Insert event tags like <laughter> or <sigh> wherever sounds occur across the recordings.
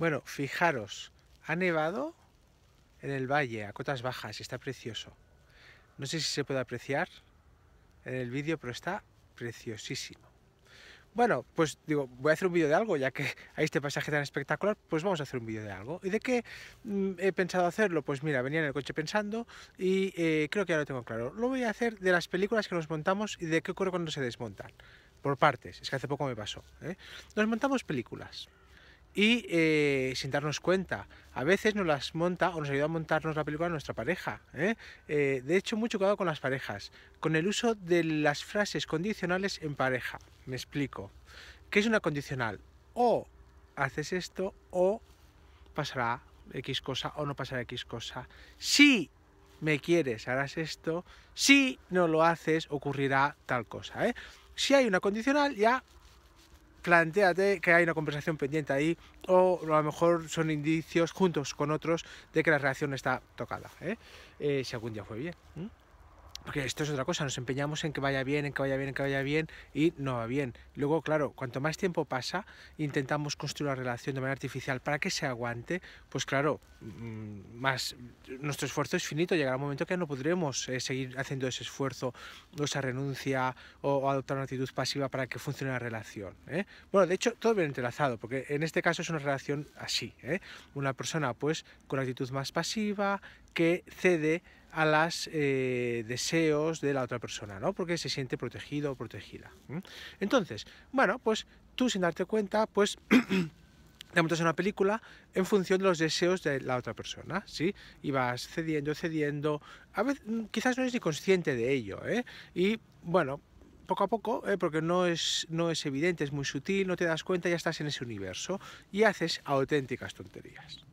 Bueno, fijaros, ha nevado en el valle, a cotas bajas, y está precioso. No sé si se puede apreciar en el vídeo, pero está preciosísimo. Bueno, pues digo, voy a hacer un vídeo de algo, ya que hay <laughs> este pasaje tan espectacular, pues vamos a hacer un vídeo de algo. ¿Y de qué mm, he pensado hacerlo? Pues mira, venía en el coche pensando y eh, creo que ya lo tengo claro. Lo voy a hacer de las películas que nos montamos y de qué ocurre cuando se desmontan. Por partes, es que hace poco me pasó. ¿eh? Nos montamos películas y eh, sin darnos cuenta. A veces nos las monta o nos ayuda a montarnos la película nuestra pareja. ¿eh? Eh, de hecho, mucho cuidado con las parejas, con el uso de las frases condicionales en pareja. Me explico. ¿Qué es una condicional? O haces esto o pasará X cosa o no pasará X cosa. Si me quieres, harás esto. Si no lo haces, ocurrirá tal cosa. Si hay una condicional, ya plantéate que hay una conversación pendiente ahí o a lo mejor son indicios juntos con otros de que la relación está tocada, ¿eh? Eh, si algún día fue bien porque esto es otra cosa, nos empeñamos en que vaya bien, en que vaya bien, en que vaya bien y no va bien. Luego, claro, cuanto más tiempo pasa, intentamos construir una relación de manera artificial para que se aguante, pues claro, mm, más nuestro esfuerzo es finito, llegará un momento que no podremos eh, seguir haciendo ese esfuerzo o esa renuncia o, adoptar una actitud pasiva para que funcione la relación. ¿eh? Bueno, de hecho, todo bien entrelazado, porque en este caso es una relación así, ¿eh? una persona pues con actitud más pasiva, que cede a los eh, deseos de la otra persona, ¿no? Porque se siente protegido o protegida. Entonces, bueno, pues tú sin darte cuenta, pues <clears throat> te montas una película en función de los deseos de la otra persona, ¿sí? Y vas cediendo, cediendo, a veces mm, quizás no eres ni consciente de ello, ¿eh? Y bueno, poco a poco, ¿eh? porque no es, no es evidente, es muy sutil, no te das cuenta, ya estás en ese universo y haces auténticas tonterías.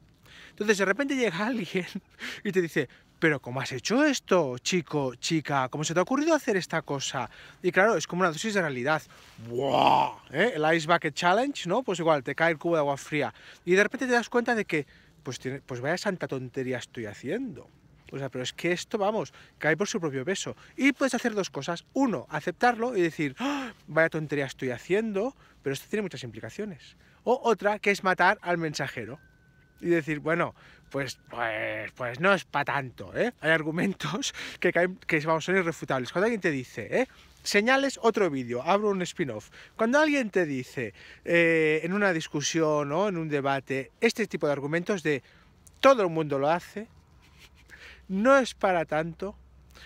Entonces de repente llega alguien <laughs> y te dice, pero ¿cómo has hecho esto, chico, chica? ¿Cómo se te ha ocurrido hacer esta cosa? Y claro, es como una dosis de realidad. ¡Wow! ¿Eh? El Ice Bucket Challenge, ¿no? Pues igual, te cae el cubo de agua fría. Y de repente te das cuenta de que, pues, pues, vaya santa tontería estoy haciendo. O sea, pero es que esto, vamos, cae por su propio peso. Y puedes hacer dos cosas. Uno, aceptarlo y decir, ¡Ah! vaya tontería estoy haciendo, pero esto tiene muchas implicaciones. O otra, que es matar al mensajero y decir, bueno, pues, pues, pues no es para tanto, ¿eh? Hay argumentos <laughs> que, caen, que vamos, son irrefutables. Cuando alguien te dice, ¿eh? Señales otro vídeo, abro un spin-off. Cuando alguien te dice eh, en una discusión o en un debate este tipo de argumentos de todo el mundo lo hace, no es para tanto,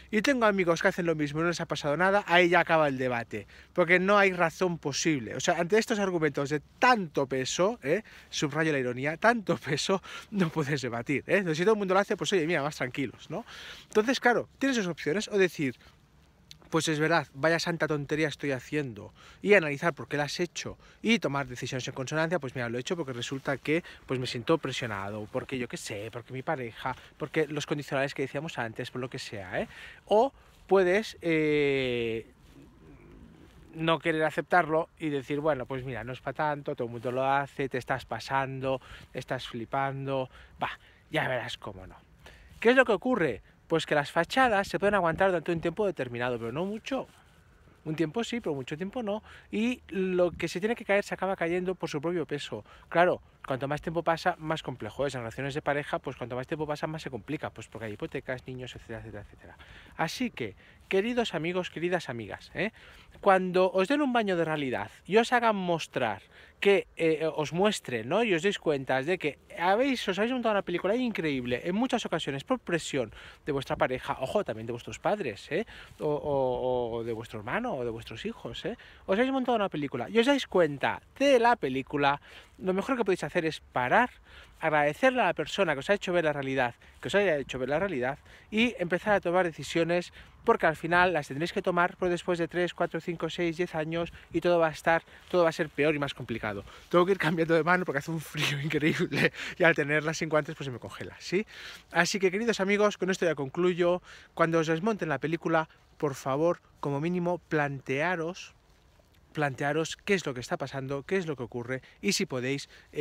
y tengo amigos que hacen lo mismo, no les ha pasado nada, ahí ya acaba el debate, porque no hay razón posible. O sea, ante estos argumentos de tanto peso, ¿eh? subrayo la ironía, tanto peso, <laughs> no puedes debatir. ¿eh? si todo el mundo lo hace, pues oye, mira, más tranquilos, ¿no? Entonces, claro, tienes dos opciones, o decir, pues es verdad, vaya santa tontería estoy haciendo, y analizar por qué la has hecho y tomar decisiones en consonancia, pues mira, lo he hecho porque resulta que pues me siento presionado, porque yo qué sé, porque mi pareja, porque los condicionales que decíamos antes, por lo que sea, ¿eh? O puedes... Eh, no querer aceptarlo y decir, bueno, pues mira, no es para tanto, todo el mundo lo hace, te estás pasando, estás flipando, va, ya verás cómo no. ¿Qué es lo que ocurre? pues que las fachadas se pueden aguantar durante un tiempo determinado, pero no mucho. Un tiempo sí, pero mucho tiempo no. Y lo que se tiene que caer se acaba cayendo por su propio peso. Claro, cuanto más tiempo pasa, más complejo es. En relaciones de pareja, pues cuanto más tiempo pasa, más se complica, pues porque hay hipotecas, niños, etcétera, etcétera, etcétera. Así que, queridos amigos, queridas amigas, ¿eh? cuando os den un baño de realidad y os hagan mostrar que eh, os muestre, ¿no? y os deis cuenta de que habéis, os habéis montado una película increíble en muchas ocasiones por presión de vuestra pareja, ojo, también de vuestros padres, ¿eh? o, de vuestro hermano, o de vuestros hijos, os habéis montado una película y os dais cuenta de la película, lo mejor que podéis hacer es parar, agradecerle a la persona que os ha hecho ver la realidad, que os haya hecho ver la realidad y empezar a tomar decisiones porque al final las tendréis que tomar por después de 3, 4, 5, 6, 10 años y todo va a estar, todo va a ser peor y más complicado. Tengo que ir cambiando de mano porque hace un frío <laughs> increíble y al tener las guantes pues se me congela, ¿sí? Así que queridos amigos, con esto ya concluyo. Cuando os desmonten la película, por favor, como mínimo plantearos plantearos qué es lo que está pasando, qué es lo que ocurre y si podéis eh,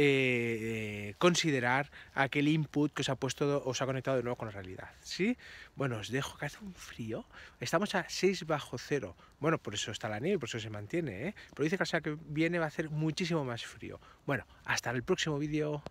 eh, considerar aquel input que os ha puesto, os ha conectado de nuevo con la realidad. ¿sí? Bueno, os dejo que hace un frío. Estamos a 6 bajo cero. Bueno, por eso está la nieve, por eso se mantiene. ¿eh? Pero dice que la que viene va a hacer muchísimo más frío. Bueno, hasta el próximo vídeo.